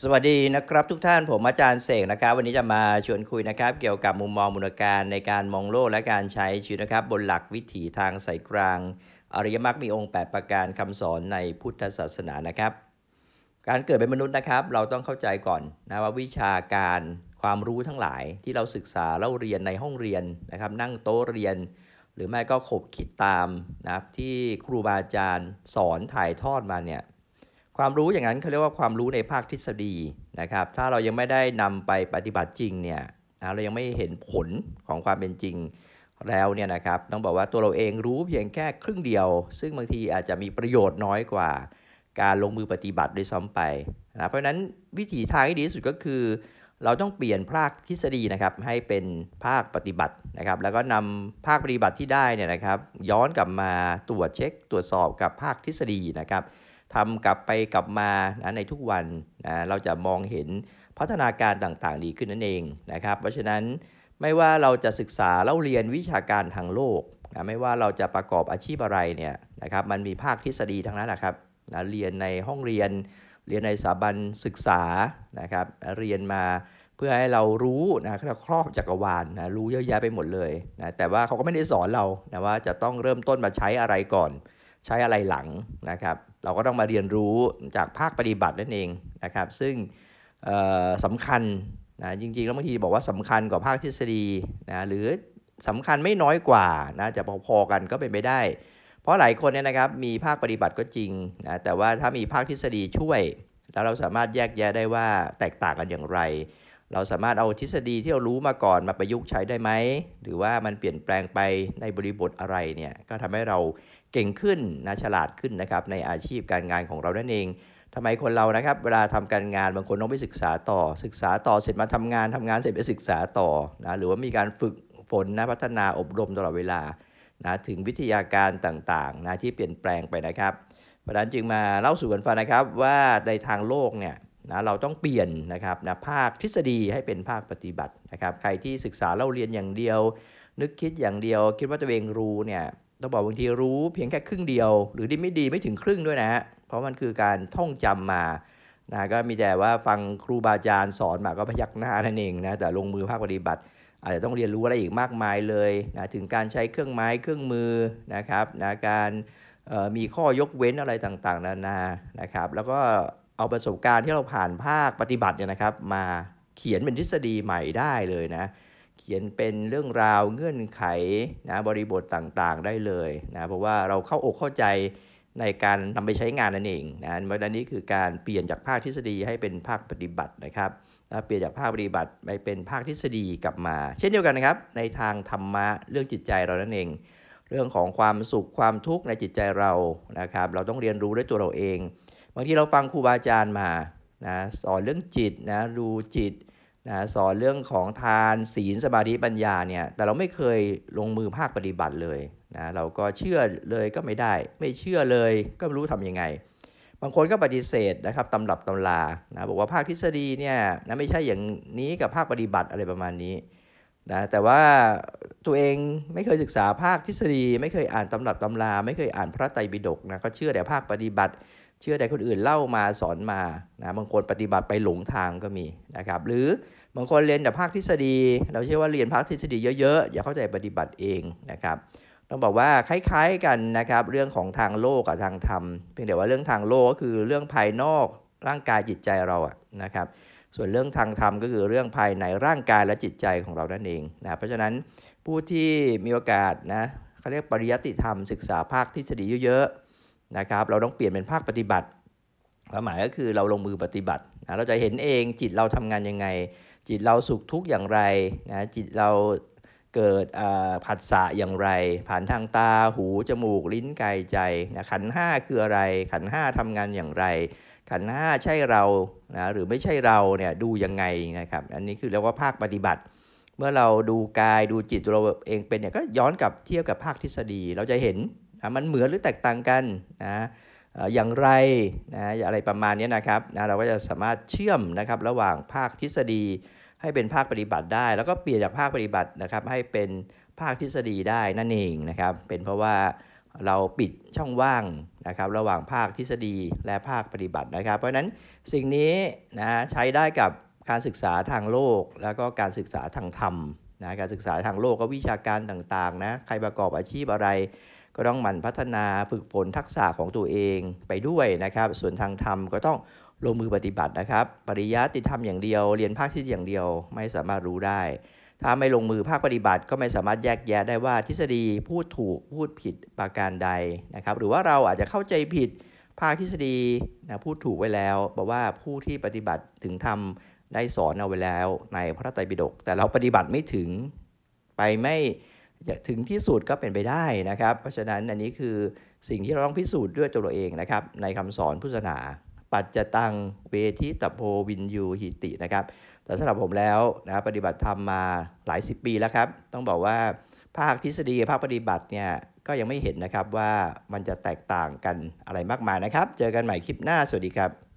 สวัสดีนะครับทุกท่านผมอาจารย์เสกนะครับ วันนี้จะมาชวนคุยนะครับเกี่ยวกับมุมมองมูลการในการมองโลกและการใช้ชีวิตนะครับ บนหลักวิถีทางสายกลาง อริยมรรคมีองค์ 8 ประการคำสอนในพุทธศาสนานะครับ การเกิดเป็นมนุษย์นะครับ เราต้องเข้าใจก่อน นะว่าวิชาการความรู้ทั้งหลายที่เราศึกษาเล่าเรียนในห้องเรียนนะครับ นั่งโต๊ะเรียน หรือแม่ก็ขบคิดตามนะครับที่ครูบาอาจารย์สอนถ่ายทอดมาเนี่ยความรู้อย่างนั้นเขาเรียกว่าความรู้ในภาคทฤษฎีนะครับ ถ้าเรายังไม่ได้นำไปปฏิบัติจริงเนี่ยเรายังไม่เห็นผลของความเป็นจริงแล้วเนี่ยนะครับ ต้องบอกว่าตัวเราเองรู้เพียงแค่ครึ่งเดียว ซึ่งบางทีอาจจะมีประโยชน์น้อยกว่า การลงมือปฏิบัติด้วยซ้ำไปนะเพราะนั้นวิธีทางที่ดีที่สุดก็คือเราต้องเปลี่ยนภาคทฤษฎีนะครับให้เป็นภาคปฏิบัตินะครับ แล้วก็นำภาคปฏิบัติที่ได้เนี่ยนะครับ ย้อนกลับมาตรวจเช็ค ตรวจสอบกับภาคทฤษฎีนะครับทำกลับไปกลับมานะในทุกวันนะเราจะมองเห็นพัฒนาการต่าง ๆ ดีขึ้นนั่นเองนะครับ เพราะฉะนั้นไม่ว่าเราจะศึกษาเล่าเรียนวิชาการทางโลกนะไม่ว่าเราจะประกอบอาชีพอะไรเนี่ยนะครับมันมีภาคทฤษฎีทั้งนั้นแหละครับนะเรียนในห้องเรียน เรียนในสถาบันศึกษานะครับ เรียนมาเพื่อให้เรารู้นะเราครอบจักรวาลนะรู้เยอะแยะไปหมดเลยนะแต่ว่าเขาก็ไม่ได้สอนเรานะว่าจะต้องเริ่มต้นมาใช้อะไรก่อน ใช้อะไรหลังนะครับเราก็ต้องมาเรียนรู้จากภาคปฏิบัตินั่นเองนะครับ ซึ่งสำคัญนะจริงๆแล้วบางทีบอกว่าสำคัญกว่าภาคทฤษฎีนะหรือสำคัญไม่น้อยกว่านะจะพอๆกันก็เป็นไปได้ เพราะหลายคนเนี่ยนะครับมีภาคปฏิบัติก็จริงนะแต่ว่าถ้ามีภาคทฤษฎีช่วย แล้วเราสามารถแยกแยะได้ว่าแตกต่างกันอย่างไรเราสามารถเอาทฤษฎีที่เรารู้มาก่อนมาประยุกต์ใช้ได้ไหม หรือว่ามันเปลี่ยนแปลงไปในบริบทอะไรเนี่ย ก็ทำให้เราเก่งขึ้นนะ ฉลาดขึ้นนะครับ ในอาชีพการงานของเรานั่นเอง ทำไมคนเรานะครับ เวลาทำการงาน บางคนต้องไปศึกษาต่อ ศึกษาต่อเสร็จมาทำงานทำงานเสร็จไปศึกษาต่อนะ หรือว่ามีการฝึกฝนนะ พัฒนาอบรมตลอดเวลานะ ถึงวิทยาการต่างๆนะที่เปลี่ยนแปลงไปนะครับ เพราะนั้นจึงมาเล่าสู่กันฟังนะครับ ว่าในทางโลกเนี่ยนะเราต้องเปลี่ยนนะครับนะภาคทฤษฎีให้เป็นภาคปฏิบัตินะครับ ใครที่ศึกษาเล่าเรียนอย่างเดียว นึกคิดอย่างเดียว คิดว่าตัวเองรู้เนี่ยต้องบอกบางทีรู้ เพียงแค่ครึ่งเดียว หรือดีไม่ดีไม่ถึงครึ่งด้วยนะฮะเพราะมันคือการท่องจำมานะก็มีแต่ว่าฟังครูบาอาจารย์สอนมาก็พยักหน้านั่นเองนะแต่ลงมือภาคปฏิบัติอาจจะต้องเรียนรู้อะไรอีกมากมายเลยนะถึงการใช้เครื่องไม้เครื่องมือนะครับนะการมีข้อยกเว้นอะไรต่าง ๆนานานะครับ แล้วก็เอาประสบการณ์ที่เราผ่านภาคปฏิบัติเนี่ยนะครับ มาเขียนเป็นทฤษฎีใหม่ได้เลยนะเขียนเป็นเรื่องราวเงื่อนไขนะบริบทต่างๆ ได้เลยนะเพราะว่าเราเข้าอกเข้าใจในการนำไปใช้งานนั่นเองนะเพราะันนี้คือการเปลี่ยนจากภาคทฤษฎีให้เป็นภาคปฏิบัตินะครับเปลี่ยนจากภาคปฏิบัติไปเป็นภาคทฤษฎีกลับมา เช่นเดียวกันนะครับ ในทางธรรมะเรื่องจิตใจเรานั่นเอง เรื่องของความสุขความทุกข์ในจิตใจเรานะครับเราต้องเรียนรู้ด้วยตัวเราเองางทีเราฟังครูบาอาจารย์มานะสอนเรื่องจิตนะดูจิตนะสอนเรื่องของทานศีลสมาธิปัญญาเนี่ยแต่เราไม่เคยลงมือภาคปฏิบัติเลยนะเราก็เชื่อเลยก็ไม่ได้ ไม่เชื่อเลยก็ไม่รู้ทํำยังไงบางคนก็ปฏิเสธนะครับตำรับตำลานะบอกว่าภาคทฤษฎีเนี่ยนะไม่ใช่อย่างนี้กับภาคปฏิบัติอะไรประมาณนี้นะแต่ว่าตัวเองไม่เคยศึกษาภาคทฤษฎีไม่เคยอ่านตำรับตำลาไม่เคยอ่านพระไตรปิฎกนะก็เชื่อแต่ภาคปฏิบัติเชื่อแต่คนอื่นเล่ามาสอนมานะบางคนปฏิบัติไปหลงทางก็มีนะครับหรือบางคนเรียนแต่ภาคทฤษฎี เราเชื่อว่าเรียนภาคทฤษฎีเยอะๆ อย่าเข้าใจปฏิบัติเองนะครับต้องบอกว่าคล้าย ๆกันนะครับเรื่องของทางโลกกับทางธรรมเพียงแต่ว่าเรื่องทางโลกก็คือเรื่องภายนอก ร่างกายจิตใจเราอะนะครับส่วนเรื่องทางธรรมก็คือเรื่องภายในร่างกายและจิตใจของเรานั่นเองนะเพราะฉะนั้นผู้ที่มีโอกาสนะเขาเรียกปริยัติธรรม ศึกษาภาคทฤษฎีเยอะๆนะครับเราต้องเปลี่ยนเป็นภาคปฏิบัติความหมายก็คือเราลงมือปฏิบัตินะเราจะเห็นเองจิตเราทำงานยังไงจิตเราสุขทุกข์อย่างไรนะจิตเราเกิดผัสสะอย่างไร ผ่านทางตาหูจมูกลิ้นกายใจนะขันห้าคืออะไรขันห้าทำงานอย่างไรขันห้าใช่เรานะหรือไม่ใช่เราเนี่ยดูยังไงนะครับอันนี้คือเรียกว่าภาคปฏิบัติ เมื่อเราดูกายดูจิตเราเองเป็นเนี่ยก็ย้อนกลับเทียบกับภาคทฤษฎีเราจะเห็นนะมันเหมือนหรือแตกต่างกันนะอย่างไรนะอะไรประมาณนี้นะครับนะเราก็จะสามารถเชื่อมนะครับระหว่างภาคทฤษฎี ให้เป็นภาคปฏิบัติได้ แล้วก็เปลี่ยนจากภาคปฏิบัตินะครับให้เป็นภาคทฤษฎีได้นั่นเองนะครับเป็นเพราะว่าเราปิดช่องว่างนะครับระหว่างภาคทฤษฎีและภาคปฏิบัตินะครับ เพราะนั้นสิ่งนี้นะใช้ได้กับการศึกษาทางโลก แล้วก็การศึกษาทางธรรมนะการศึกษาทางโลกก็วิชาการต่างๆนะใครประกอบอาชีพอะไรก็ต้องหมั่นพัฒนาฝึกฝนทักษะของตัวเองไปด้วยนะครับ ส่วนทางธรรมก็ต้องลงมือปฏิบัตินะครับ ปริยัติธรรมอย่างเดียว เรียนภาคทฤษฎีอย่างเดียวไม่สามารถรู้ได้ ถ้าไม่ลงมือภาคปฏิบัติก็ไม่สามารถแยกแยะได้ว่าทฤษฎีพูดถูกพูดผิดประการใดนะครับ หรือว่าเราอาจจะเข้าใจผิดภาคทฤษฎีนะพูดถูกไว้แล้วบอกว่าผู้ที่ปฏิบัติถึงธรรมได้สอนเอาไว้แล้ว ในพระไตรปิฎก แต่เราปฏิบัติไม่ถึงไปไม่ถึงที่สุดก็เป็นไปได้นะครับ เพราะฉะนั้นอันนี้คือสิ่งที่เราต้องพิสูจน์ด้วยตัวเราเองนะครับในคำสอนพุทธศาสนา ปัจจตังเวทิตโพวินยูหิตินะครับ แต่สำหรับผมแล้วนะปฏิบัติธรรมมาหลายสิบปีแล้วครับ ต้องบอกว่าภาคทฤษฎีภาคปฏิบัติเนี่ยก็ยังไม่เห็นนะครับว่ามันจะแตกต่างกันอะไรมากมายนะครับ เจอกันใหม่คลิปหน้าสวัสดีครับ